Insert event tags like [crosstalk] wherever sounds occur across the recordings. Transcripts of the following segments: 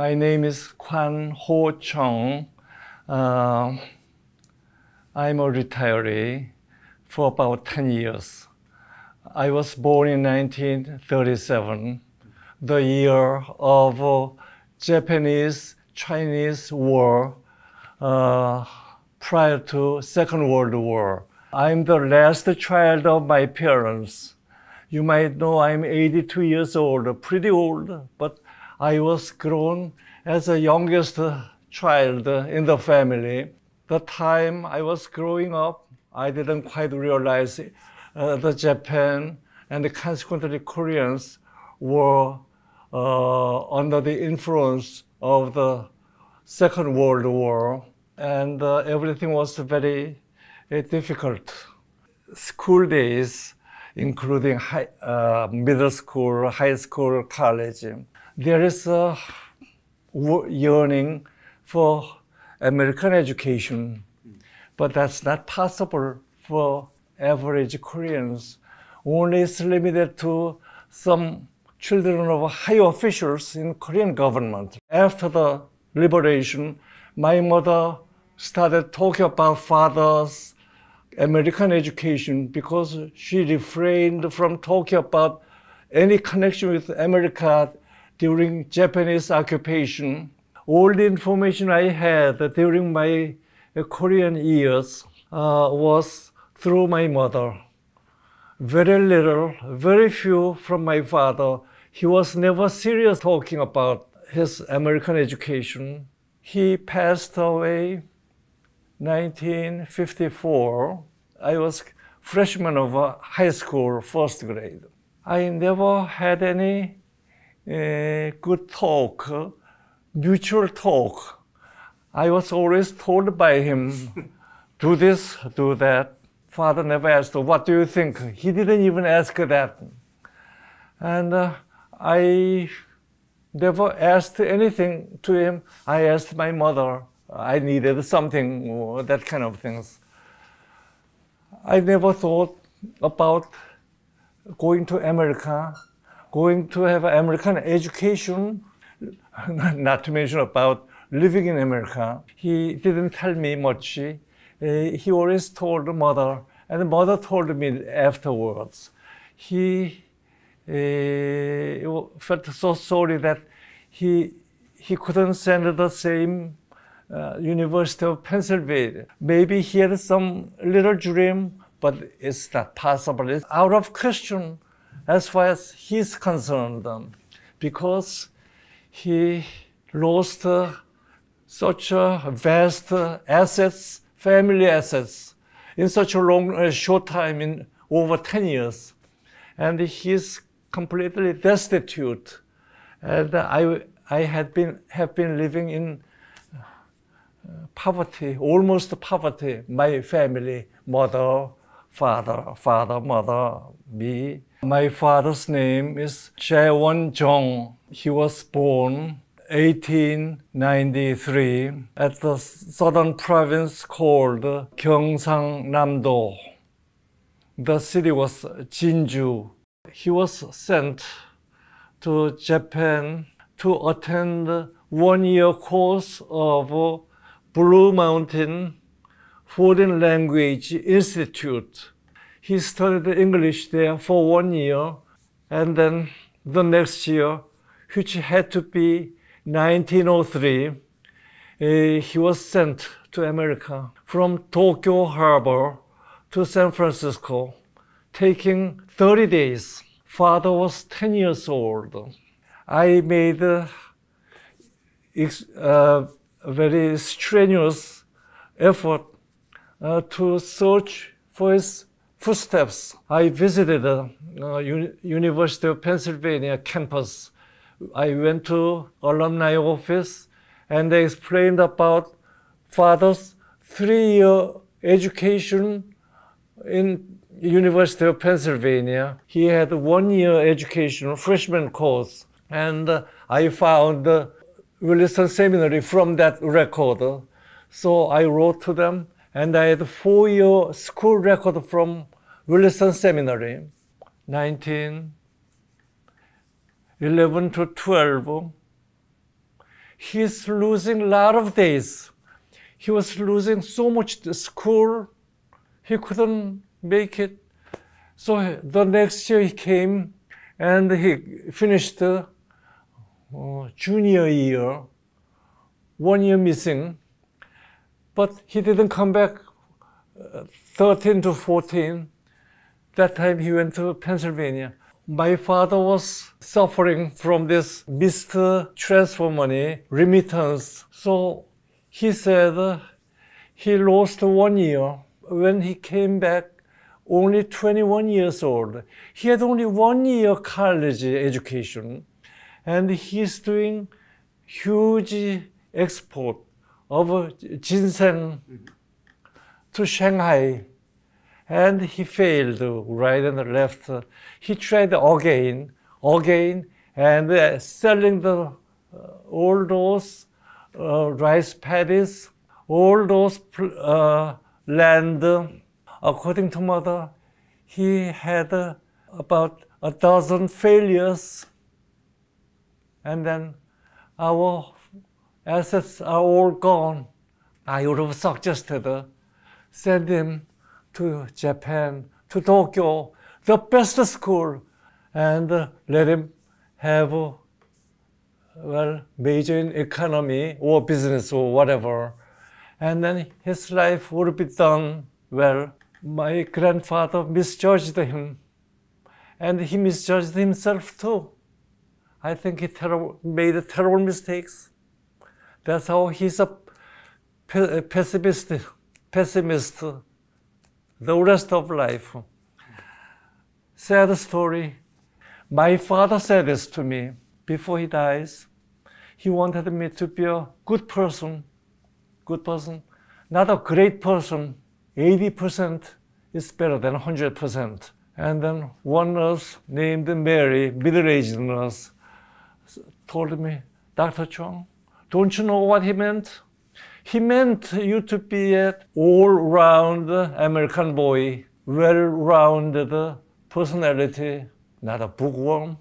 My name is Kwan Ho Chung. Uh, I'm a retiree for about 10 years. I was born in 1937, the year of uh, Japanese-Chinese War uh, prior to Second World War. I'm the last child of my parents. You might know I'm 82 years old, pretty old, but I was grown as the youngest child in the family. The time I was growing up, I didn't quite realize uh, the Japan and consequently Koreans were uh, under the influence of the Second World War, and uh, everything was very uh, difficult. School days, including high, uh, middle school, high school, college, there is a yearning for American education, but that's not possible for average Koreans. Only it's limited to some children of high officials in Korean government. After the liberation, my mother started talking about father's American education because she refrained from talking about any connection with America during Japanese occupation. All the information I had during my uh, Korean years uh, was through my mother. Very little, very few from my father. He was never serious talking about his American education. He passed away 1954. I was freshman of uh, high school, first grade. I never had any good talk, mutual talk. I was always told by him, do this, do that. Father never asked, what do you think? He didn't even ask that. And uh, I never asked anything to him. I asked my mother. I needed something, or uh, that kind of things. I never thought about going to America going to have American education, [laughs] not to mention about living in America. He didn't tell me much. Uh, he always told the mother, and the mother told me afterwards. He uh, felt so sorry that he he couldn't send the same uh, University of Pennsylvania. Maybe he had some little dream, but it's not possible. It's out of question as far as he's concerned, um, because he lost uh, such uh, vast uh, assets, family assets, in such a long, uh, short time, in over 10 years. And he's completely destitute. And I, I had been, have been living in uh, poverty, almost poverty, my family, mother, father, father, mother, me, my father's name is Chae Won Jong. He was born 1893 at the southern province called gyeongsangnam The city was Jinju. He was sent to Japan to attend one-year course of Blue Mountain Foreign Language Institute he studied English there for one year, and then the next year, which had to be 1903, uh, he was sent to America from Tokyo Harbor to San Francisco, taking 30 days. Father was 10 years old. I made uh, uh, a very strenuous effort uh, to search for his footsteps, I visited the uh, U- University of Pennsylvania campus. I went to alumni office and they explained about father's three-year education in University of Pennsylvania. He had one-year education, freshman course, and uh, I found uh, Williston Seminary from that record. So I wrote to them and I had four-year school record from Wilson Seminary, 1911 to 12. He's losing a lot of days. He was losing so much school, he couldn't make it. So the next year he came and he finished uh, junior year, one year missing. But he didn't come back uh, 13 to 14. That time he went to Pennsylvania. My father was suffering from this Mr. Transfer Money remittance. So he said he lost one year. When he came back, only 21 years old. He had only one year college education and he's doing huge export of ginseng to Shanghai. And he failed right and left. He tried again, again, and selling the uh, all those uh, rice paddies, all those uh, land. According to mother, he had uh, about a dozen failures. And then our assets are all gone. I would have suggested uh, send him to Japan, to Tokyo, the best school, and uh, let him have, a uh, well, major in economy or business or whatever. And then his life would be done well. My grandfather misjudged him, and he misjudged himself too. I think he made terrible mistakes. That's how he's a pessimist, pessimist the rest of life. Sad story. My father said this to me before he dies. He wanted me to be a good person, good person, not a great person. 80% is better than 100%. And then one nurse named Mary, middle-aged nurse, told me, Dr. Chong, don't you know what he meant? He meant you to be an all round American boy, well rounded personality, not a bookworm.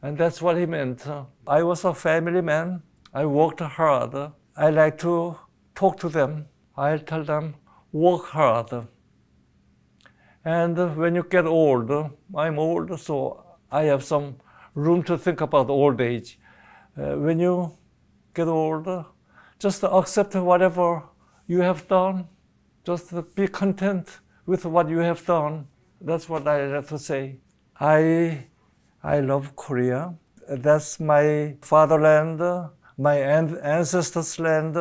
And that's what he meant. I was a family man. I worked hard. I like to talk to them. I tell them, work hard. And when you get old, I'm old, so I have some room to think about old age. Uh, when you get older, just accept whatever you have done. Just be content with what you have done. That's what I have to say. I, I love Korea. That's my fatherland, my ancestors' land.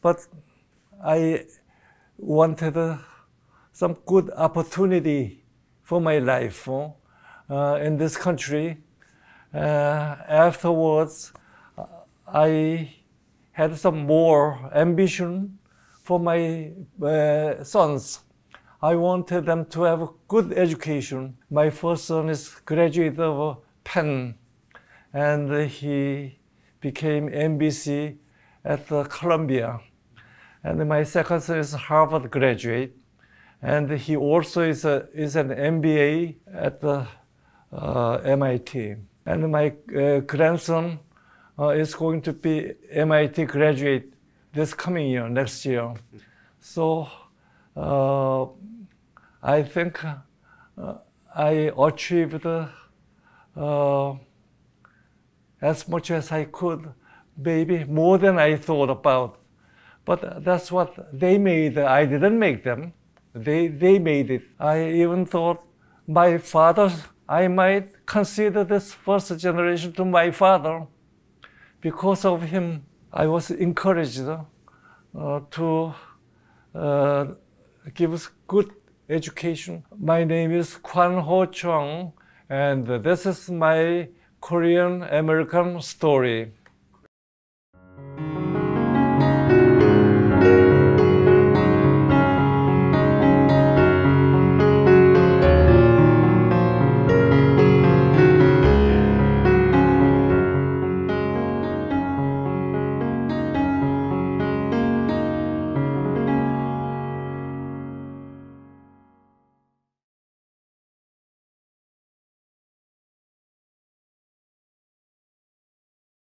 But I wanted uh, some good opportunity for my life uh, in this country. Uh, afterwards, I had some more ambition for my uh, sons. I wanted them to have a good education. My first son is graduate of Penn, and he became MBC at Columbia. And my second son is Harvard graduate, and he also is, a, is an MBA at the, uh, MIT. And my uh, grandson uh, is going to be MIT graduate this coming year, next year. So uh, I think uh, I achieved as much as I could, maybe more than I thought about. But that's what they made. I didn't make them. They, they made it. I even thought my father, I might consider this first generation to my father because of him, I was encouraged uh, to uh, give good education. My name is Kwan Ho Chung, and this is my Korean American story.